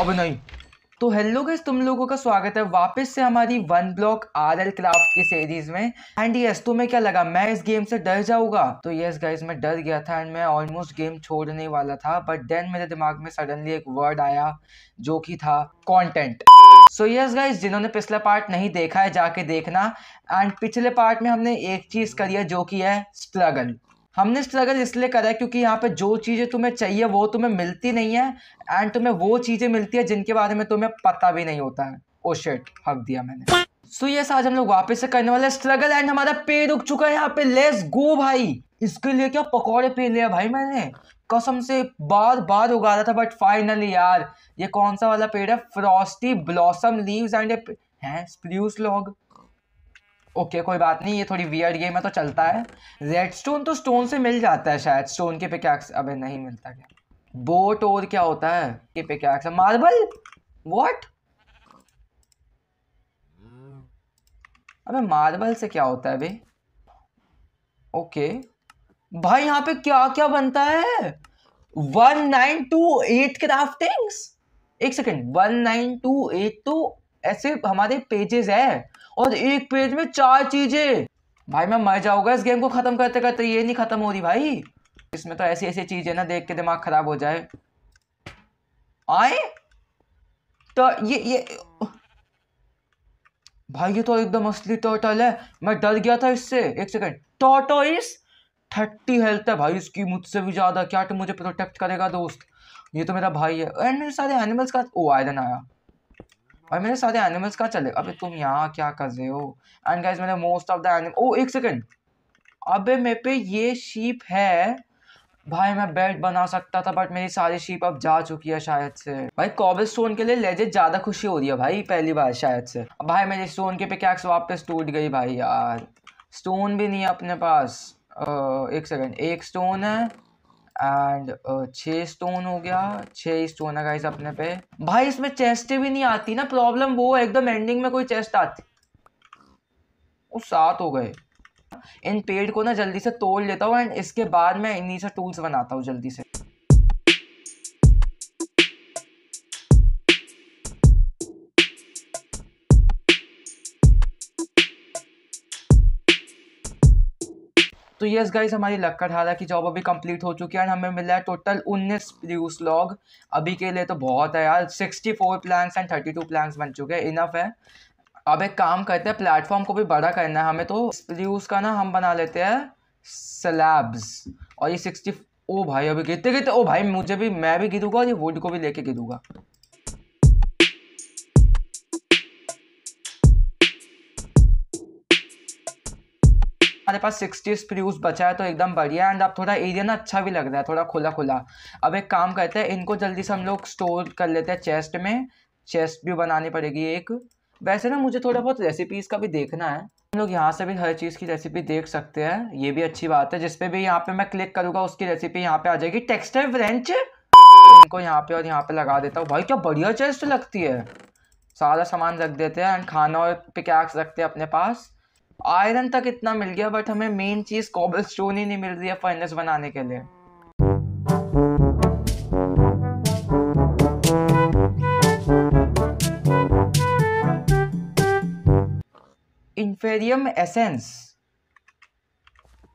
अब नहीं तो हेलो गैस तुम लोगों का स्वागत है वापस से हमारी one block R L craft की सीरीज में एंड यस तुम्हें क्या लगा मैं इस गेम से डर जाऊंगा तो यस गैस मैं डर गया था एंड मैं ऑलमोस्ट गेम छोड़ने वाला था बट देन मेरे दिमाग में सडनली एक वर्ड आया जो कि था कंटेंट सो यस गाइज जिन्होंने पिछला पार्ट नहीं देखा है जाके देखना एंड पिछले पार्ट में हमने एक चीज़ करी है जो की है स्ट्रगल हमने स्ट्रगल इसलिए करा है क्योंकि यहाँ पे जो चीज़ें तुम्हें चाहिए वो तुम्हें मिलती नहीं है एंड तुम्हें वो चीज़ें मिलती है जिनके बारे में तुम्हें पता भी नहीं होता है ओ oh शेट हक दिया मैंने सो so yes, आज हम लोग वापस से करने वाले स्ट्रगल एंड हमारा पे रुक चुका है यहाँ पे लेस गो भाई इसके लिए क्या पकौड़े पी लिया भाई मैंने कसम से बार बार उगा रहा था बट फाइनली यार ये कौन सा वाला पेड़ है फ्रॉस्टी ब्लॉसम लीव्स एंड हैं स्प्रूस लॉग ओके कोई बात नहीं ये थोड़ी वियर्ड गेम है तो चलता है रेड स्टोन तो स्टोन से मिल जाता है शायद स्टोन के पिकैक्स अबे नहीं मिलता क्या बोट और क्या होता है के पिकैक्स मार्बल वॉट अबे मार्बल से क्या होता है भाई ओके भाई यहाँ पे क्या क्या बनता है one nine two eight craftings एक second one nine two eight तो ऐसे हमारे पेजेस है और एक पेज में चार चीजें भाई मैं मर जाऊंगा इस गेम को खत्म करते करते ये नहीं खत्म हो रही भाई इसमें तो ऐसी ऐसी चीजें ना देख के दिमाग खराब हो जाए आए तो ये ये भाई ये तो एकदम असली टोटल है मैं डर गया था इससे एक सेकंड टोटो इस थर्टी हेल्थ है भाई इसकी मुझसे भी ज़्यादा क्या तो मुझे प्रोटेक्ट करेगा दोस्त ये तो मेरा भाई है एंड मेरे सारे एनिमल्स का ओ आयरन आया भाई मेरे सारे एनिमल्स का चले अबे तुम यहाँ क्या कर रहे हो एंड गाइस मैंने मोस्ट ऑफ द एनिमल ओ एक सेकंड अबे मेरे पे ये शीप है भाई मैं बेड बना सकता था बट मेरी सारी शीप अब जा चुकी है शायद से भाई कॉबल स्टोन के लिए लेजेंड ज्यादा खुशी हो रही है भाई पहली बार शायद से भाई मेरे स्टोन के पे पिकैक्स वापस टूट गई भाई यार स्टोन भी नहीं है अपने पास आ, एक सेकंड एक स्टोन है एंड छः स्टोन हो गया छः स्टोन है गाइस अपने पे भाई इसमें चेस्ट भी नहीं आती ना प्रॉब्लम वो एकदम एंडिंग में कोई चेस्ट आती वो सात हो गए इन पेड़ को ना जल्दी से तोड़ लेता हूँ एंड इसके बाद मैं इन्हीं से टूल्स बनाता हूँ जल्दी से तो यस गाइस हमारी लक अठारह की जॉब अभी कंप्लीट हो चुकी है एंड हमें मिला है टोटल उन्नीस प्रूस लॉग अभी के लिए तो बहुत है यार sixty four plans and thirty two plans बन चुके हैं इनफ है अब एक काम करते हैं प्लेटफॉर्म को भी बड़ा करना है हमें तो प्रूस का ना हम बना लेते हैं स्लैब्स और ये सिक्सटी ओ भाई अभी गिरते गिरते ओ भाई मुझे भी मैं भी गिरूंगा और ये वुड को भी लेके गिरूंगा हमारे पास सिक्सटी स्प्रूस बचा है तो एकदम बढ़िया एंड अब थोड़ा एरिया ना अच्छा भी लग रहा है थोड़ा खुला खुला अब एक काम करते हैं इनको जल्दी से हम लोग स्टोर कर लेते हैं चेस्ट में चेस्ट भी बनानी पड़ेगी एक वैसे ना मुझे थोड़ा बहुत रेसिपीज़ का भी देखना है हम लोग यहाँ से भी हर चीज़ की रेसिपी देख सकते हैं ये भी अच्छी बात है जिसपे भी यहाँ पे मैं क्लिक करूँगा उसकी रेसिपी यहाँ पे आ जाएगी टेक्सटाइल फ्रेंच इनको यहाँ पे और यहाँ पे लगा देता हूँ भाई क्या बढ़िया चेस्ट लगती है सारा सामान रख देते हैं एंड खाना और पिकैक्स रखते हैं अपने पास आयरन तक इतना मिल गया बट हमें मेन चीज़ कॉबल स्टोन ही नहीं मिल रही है फर्नेस बनाने के लिए इन्फेरियम एसेंस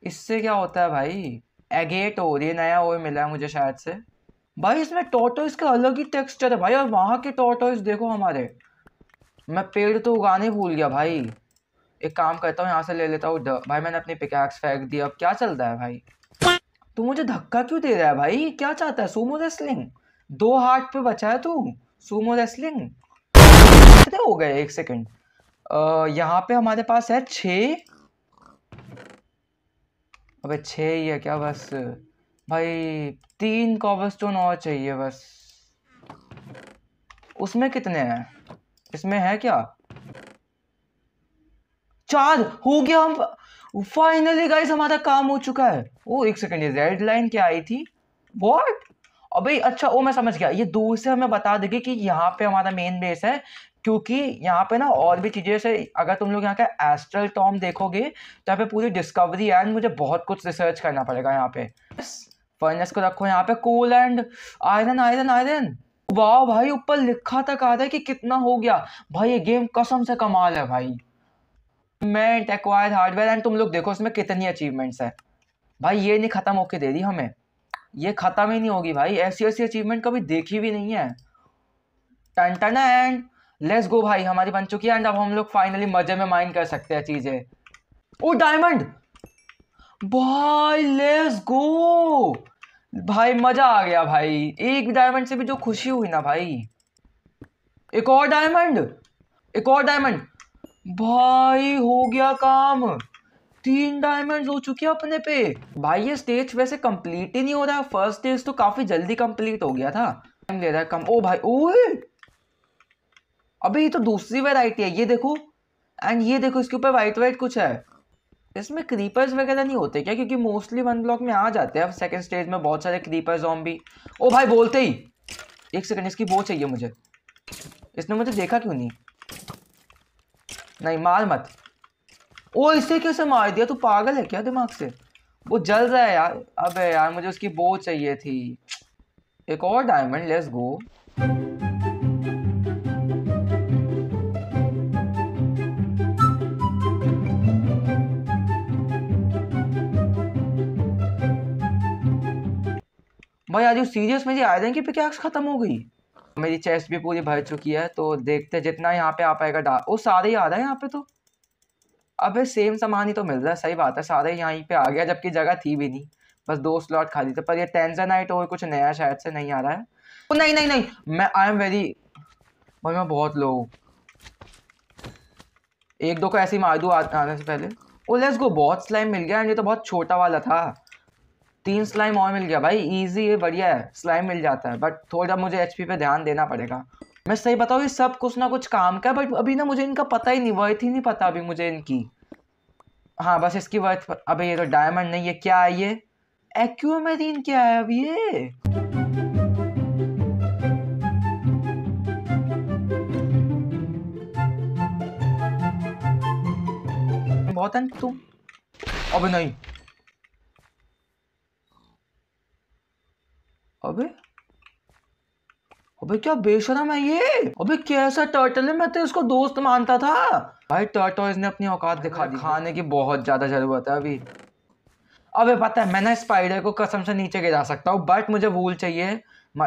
इससे क्या होता है भाई एगेट और ये नया ओर मिला है मुझे शायद से भाई इसमें टोटोइस का अलग ही टेक्सचर है भाई और वहाँ के टोटोइस देखो हमारे मैं पेड़ तो उगाने भूल गया भाई एक काम करता हूँ यहाँ से ले लेता हूँ भाई मैंने अपनी पिकैक्स फेंक दी अब क्या चलता है भाई तू मुझे धक्का क्यों दे रहा है भाई क्या चाहता है सुमो रेसलिंग दो हार्ट पे बचा है तू सुमो रेसलिंग कितने हो गए एक सेकेंड यहाँ पे हमारे पास है छ अबे छ ही है क्या बस भाई तीन कॉबर स्टोन और चाहिए बस उसमें कितने हैं इसमें है क्या चार हो गया हम फाइनली गाइस हमारा काम हो चुका है ओ एक सेकेंड ये रेड लाइन क्या आई थी वॉट अबे अच्छा ओ मैं समझ गया ये दूर से हमें बता देगी कि यहाँ पे हमारा मेन बेस है क्योंकि यहाँ पे ना और भी चीज़ें से अगर तुम लोग यहाँ का एस्ट्रल टॉम देखोगे तो यहाँ पे पूरी डिस्कवरी एंड मुझे बहुत कुछ रिसर्च करना पड़ेगा यहाँ पे फर्नेस को रखो यहाँ पे coal and iron iron iron वाह भाई ऊपर लिखा तक आ रहा है कि कितना हो गया भाई ये गेम कसम से कमाल है भाई अचीवमेंट एक्वायर्ड हार्डवेयर एंड तुम लोग देखो उसमें कितनी अचीवमेंट्स है भाई ये नहीं ख़त्म होके दे दी हमें ये ख़त्म ही नहीं होगी भाई ऐसी ऐसी अचीवमेंट कभी देखी भी नहीं है टन टन एंड लेट्स गो भाई हमारी बन चुकी है एंड अब हम लोग फाइनली मजे में माइन कर सकते हैं चीज़ें ओ डायमंड भाई लेट्स गो भाई मज़ा आ गया भाई एक डायमंड से भी जो खुशी हुई ना भाई एक और डायमंड एक और डायमंड भाई हो गया काम तीन डायमंड हो चुके हैं अपने पे भाई ये स्टेज वैसे कंप्लीट ही नहीं हो रहा फर्स्ट स्टेज तो काफी जल्दी कंप्लीट हो गया था टाइम ले रहा है कम ओ भाई ओए अबे ये तो दूसरी वेराइटी है ये देखो एंड ये देखो इसके ऊपर वाइट वाइट कुछ है इसमें क्रीपर्स वगैरह नहीं होते क्या क्योंकि मोस्टली वन ब्लॉक में आ जाते हैं सेकंड स्टेज में बहुत सारे क्रीपर्स जॉम्बी ओ भाई बोलते ही एक सेकंड इसकी वो चाहिए मुझे इसने मुझे देखा क्यों नहीं नहीं मार मत ओ इसे कैसे मार दिया तू पागल है क्या दिमाग से वो जल रहा है यार अबे यार मुझे उसकी बो चाहिए थी एक और डायमंड लेट्स गो भाई आज सीरियस जी आयरन की पिकैक्स खत्म हो गई मेरी चेस्ट भी पूरी भर चुकी है तो देखते जितना यहाँ पे आ पाएगा डाल वो सारे ही आ रहा है यहाँ पे तो अब सेम सामान ही तो मिल रहा है सही बात है सारे यहाँ पे आ गया जबकि जगह थी भी नहीं बस दो स्लॉट खाली थे पर ये टेंजनाइट और कुछ नया शायद से नहीं आ रहा है तो नहीं नहीं नहीं मैं आई एम वेरी भाई मैं बहुत लो हूँ एक दो को ऐसे ही मार दूँ आने से पहले ओ लेट्स गो बहुत स्लाइम मिल गया एंड ये तो बहुत छोटा वाला था तीन स्लाइम और मिल गया भाई इजी है बढ़िया है स्लाइम मिल जाता है बट थोड़ा मुझे एचपी पे ध्यान देना पड़ेगा मैं सही बताऊँ ये सब कुछ ना कुछ काम का बट अभी ना मुझे इनका पता ही नहीं वर्थ ही नहीं पता अभी मुझे इनकी हाँ बस इसकी वर्थ अभी ये तो डायमंड नहीं है क्या है ये एक्यूमेरिन क्या है अब ये बहुत तुम अब नहीं अबे अबे क्या बेशरम है ये अबे कैसा टर्टल है मैं तो इसको दोस्त मानता था भाई टर्टोइज ने अपनी औकात दिखा दी खाने की बहुत ज़्यादा ज़रूरत है अभी अबे पता है मैं ना स्पाइडर को कसम से नीचे गिरा सकता हूँ बट मुझे वूल चाहिए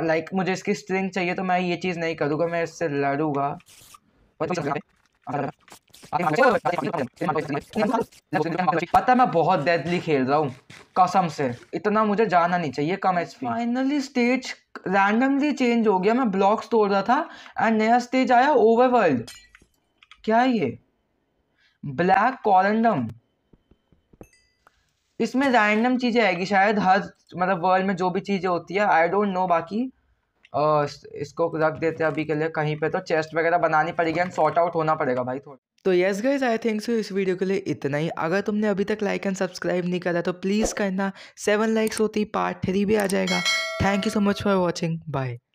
लाइक मुझे इसकी स्ट्रिंग चाहिए तो मैं ये चीज़ नहीं करूँगा मैं इससे लड़ूंगा पता मैं बहुत डेडली खेल रहा हूँ कसम से इतना मुझे जाना नहीं चाहिए कम एच फाइनली स्टेज रैंडमली चेंज हो गया मैं ब्लॉक्स तोड़ रहा था एंड नया स्टेज आया ओवर वर्ल्ड क्या ये ब्लैक कॉलेंडम इसमें रैंडम चीज़ें आएगी शायद हर मतलब वर्ल्ड में जो भी चीज़ें होती है आई डोंट नो बाकी इसको रख देते हैं अभी के लिए कहीं पे तो चेस्ट वगैरह बनानी पड़ेगी एंड सॉर्ट आउट होना पड़ेगा भाई थोड़ा तो yes guys I think so इस वीडियो के लिए इतना ही अगर तुमने अभी तक लाइक एंड सब्सक्राइब नहीं करा तो प्लीज़ करना सेवन लाइक्स होती पार्ट थ्री भी आ जाएगा thank you so much for watching bye